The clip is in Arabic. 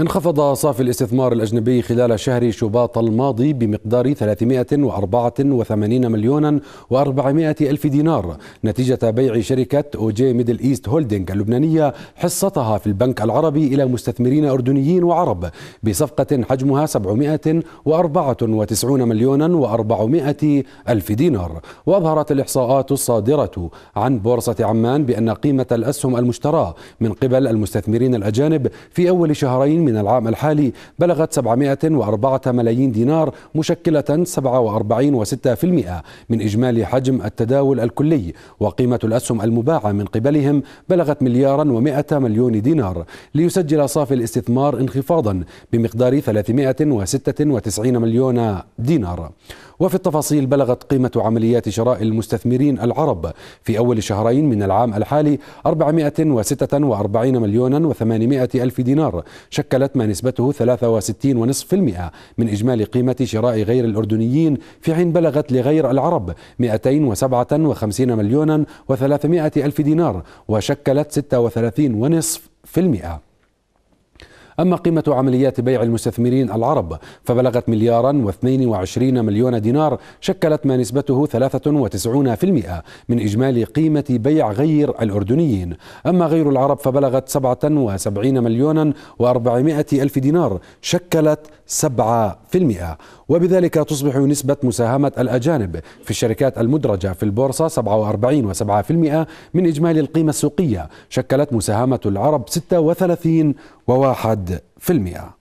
انخفض صافي الاستثمار الأجنبي خلال شهر شباط الماضي بمقدار 384 مليون و400 ألف دينار نتيجة بيع شركة أوجي ميدل إيست هولدنج اللبنانية حصتها في البنك العربي إلى مستثمرين أردنيين وعرب بصفقة حجمها 794 مليون و400 ألف دينار وأظهرت الإحصاءات الصادرة عن بورصة عمان بأن قيمة الأسهم المشتراة من قبل المستثمرين الأجانب في أول شهرين من من العام الحالي بلغت 704 ملايين دينار مشكلة 47.6% من إجمالي حجم التداول الكلي وقيمة الأسهم المباعة من قبلهم بلغت مليارا و100 مليون دينار ليسجل صافي الاستثمار انخفاضا بمقدار 396 مليون دينار وفي التفاصيل بلغت قيمة عمليات شراء المستثمرين العرب في أول شهرين من العام الحالي 446 مليون و800 ألف دينار شكلت ما نسبته 63.5% من إجمالي قيمة شراء غير الأردنيين في حين بلغت لغير العرب 257 مليون و300 ألف دينار وشكلت 36.5% أما قيمة عمليات بيع المستثمرين العرب فبلغت مليارا و22 مليون دينار شكلت ما نسبته 93% من إجمالي قيمة بيع غير الأردنيين أما غير العرب فبلغت 77 مليونا و400 ألف دينار شكلت 7% وبذلك تصبح نسبة مساهمة الأجانب في الشركات المدرجة في البورصة 47.7% من إجمالي القيمة السوقية شكلت مساهمة العرب 36 وواحد في المئة